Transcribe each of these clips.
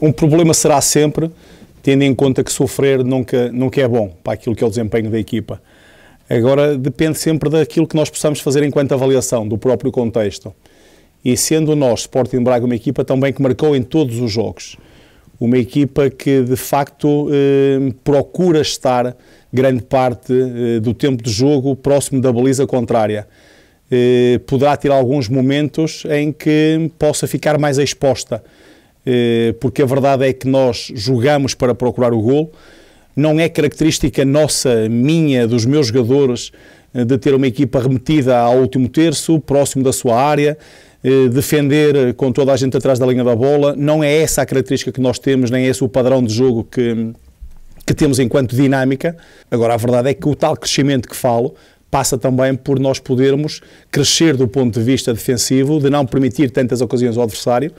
um problema será sempre, tendo em conta que sofrer nunca, nunca é bom para aquilo que é o desempenho da equipa. Agora depende sempre daquilo que nós possamos fazer enquanto avaliação do próprio contexto. E sendo nós, Sporting Braga, uma equipa também que marcou em todos os jogos, uma equipa que de facto eh, procura estar grande parte eh, do tempo de jogo próximo da baliza contrária. Eh, poderá ter alguns momentos em que possa ficar mais exposta eh, porque a verdade é que nós jogamos para procurar o gol não é característica nossa, minha, dos meus jogadores, eh, de ter uma equipa remetida ao último terço, próximo da sua área, eh, defender com toda a gente atrás da linha da bola. Não é essa a característica que nós temos, nem é esse o padrão de jogo que, que temos enquanto dinâmica. Agora, a verdade é que o tal crescimento que falo passa também por nós podermos crescer do ponto de vista defensivo, de não permitir tantas ocasiões ao adversário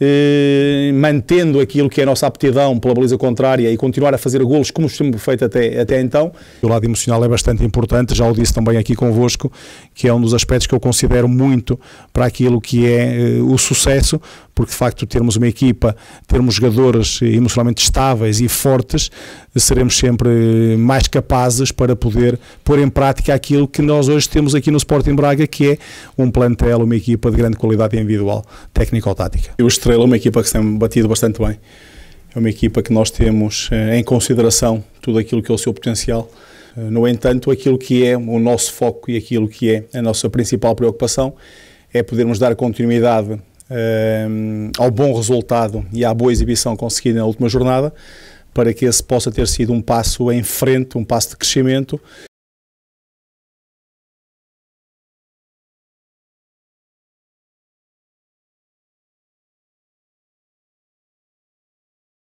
eh, mantendo aquilo que é a nossa aptidão pela baliza contrária e continuar a fazer golos como temos feito até, até então. O lado emocional é bastante importante, já o disse também aqui convosco, que é um dos aspectos que eu considero muito para aquilo que é eh, o sucesso, porque de facto termos uma equipa, termos jogadores emocionalmente estáveis e fortes, seremos sempre mais capazes para poder pôr em prática aquilo que nós hoje temos aqui no Sporting Braga, que é um plantel, uma equipa de grande qualidade individual, técnica ou tática. Eu Estrela é uma equipa que se tem batido bastante bem. É uma equipa que nós temos eh, em consideração tudo aquilo que é o seu potencial. Eh, no entanto, aquilo que é o nosso foco e aquilo que é a nossa principal preocupação é podermos dar continuidade um, eh, ao bom resultado e à boa exibição conseguida na última jornada, para que esse possa ter sido um passo em frente, um passo de crescimento